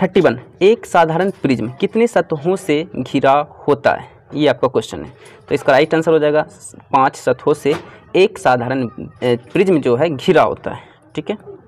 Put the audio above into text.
thirty one एक साधारण prism कितने सतहों से घिरा होता है ये आपका क्वेश्चन है तो इसका राइट आंसर हो जाएगा पाँच सतहों से एक साधारण प्रिज्म जो है घिरा होता है ठीक है